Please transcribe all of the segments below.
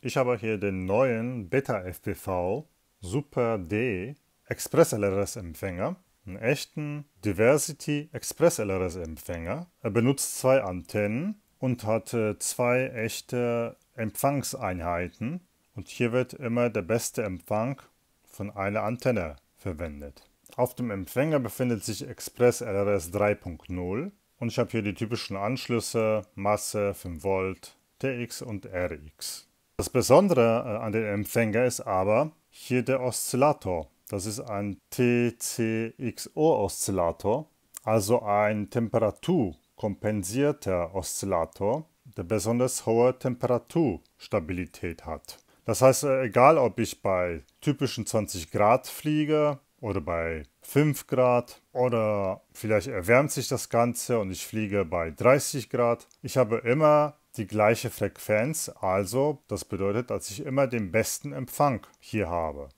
Ich habe hier den neuen Beta FPV Super D Express LRS Empfänger, einen echten Diversity Express LRS Empfänger. Er benutzt zwei Antennen und hat äh, zwei echte Empfangseinheiten. Und hier wird immer der beste Empfang von einer Antenne verwendet. Auf dem Empfänger befindet sich Express LRS 3.0 und ich habe hier die typischen Anschlüsse Masse 5 Volt, TX und RX. Das Besondere äh, an dem Empfänger ist aber hier der Oszillator. Das ist ein TCXO-Oszillator, also ein temperaturkompensierter Oszillator, der besonders hohe Temperaturstabilität hat. Das heißt, äh, egal ob ich bei typischen 20 Grad fliege oder bei 5 Grad oder vielleicht erwärmt sich das Ganze und ich fliege bei 30 Grad, ich habe immer die gleiche Frequenz, also das bedeutet, dass ich immer den besten Empfang hier habe.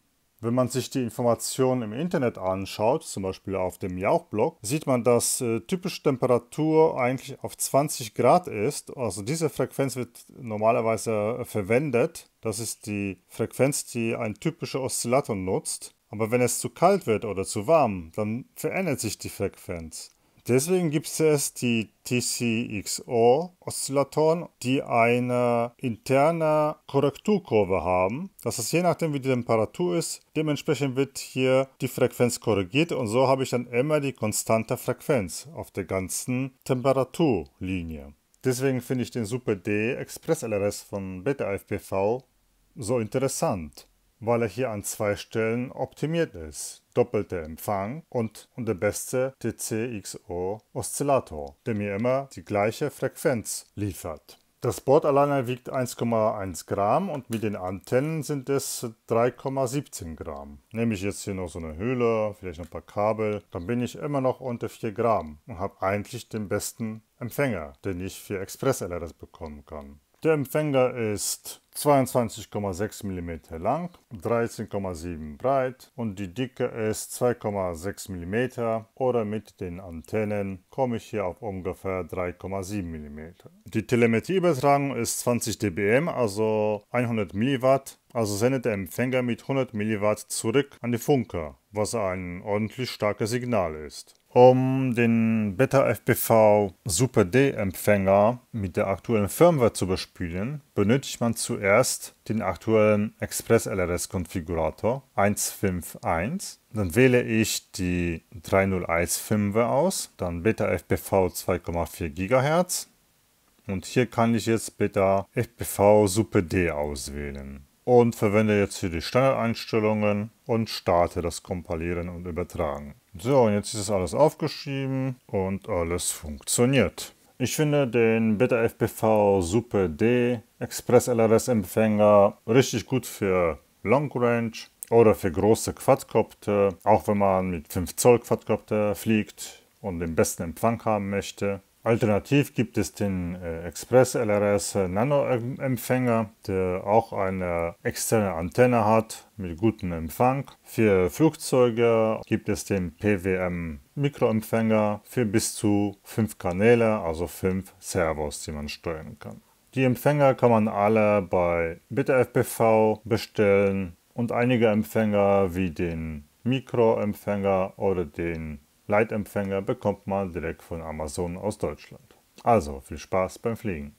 Wenn man sich die Informationen im Internet anschaut, zum Beispiel auf dem jauch sieht man, dass äh, typische Temperatur eigentlich auf 20 Grad ist. Also diese Frequenz wird normalerweise verwendet. Das ist die Frequenz, die ein typischer Oszillator nutzt. Aber wenn es zu kalt wird oder zu warm, dann verändert sich die Frequenz. Deswegen gibt es die TCXO-Oszillatoren, die eine interne Korrekturkurve haben. Das ist je nachdem, wie die Temperatur ist. Dementsprechend wird hier die Frequenz korrigiert und so habe ich dann immer die konstante Frequenz auf der ganzen Temperaturlinie. Deswegen finde ich den Super D Express LRS von Beta FPV so interessant weil er hier an zwei Stellen optimiert ist. Doppelter Empfang und, und der beste TCXO-Oszillator, der mir immer die gleiche Frequenz liefert. Das Board alleine wiegt 1,1 Gramm und mit den Antennen sind es 3,17 Gramm. Nehme ich jetzt hier noch so eine Höhle, vielleicht noch ein paar Kabel, dann bin ich immer noch unter 4 Gramm und habe eigentlich den besten Empfänger, den ich für Express-LRS bekommen kann. Der Empfänger ist 22,6 mm lang, 13,7 breit und die Dicke ist 2,6 mm oder mit den Antennen komme ich hier auf ungefähr 3,7 mm. Die Telemetrieübertragung ist 20 dBm, also 100 mW, also sendet der Empfänger mit 100 mW zurück an die Funker, was ein ordentlich starkes Signal ist. Um den Beta FPV Super D Empfänger mit der aktuellen Firmware zu bespielen, benötigt man zuerst den aktuellen Express LRS Konfigurator 151. Dann wähle ich die 301 Firmware aus, dann Beta FPV 2,4 GHz und hier kann ich jetzt Beta FPV Super D auswählen und verwende jetzt hier die Standardeinstellungen und starte das Kompilieren und Übertragen. So, und jetzt ist das alles aufgeschrieben und alles funktioniert. Ich finde den Beta FPV Super D Express LRS Empfänger richtig gut für Long Range oder für große Quadcopter, auch wenn man mit 5 Zoll Quadcopter fliegt und den besten Empfang haben möchte. Alternativ gibt es den äh, Express LRS Nano-Empfänger, der auch eine externe Antenne hat mit gutem Empfang. Für Flugzeuge gibt es den PWM Mikroempfänger für bis zu fünf Kanäle, also fünf Servos, die man steuern kann. Die Empfänger kann man alle bei BitFPV bestellen und einige Empfänger wie den Mikroempfänger oder den Leitempfänger bekommt man direkt von Amazon aus Deutschland. Also viel Spaß beim Fliegen!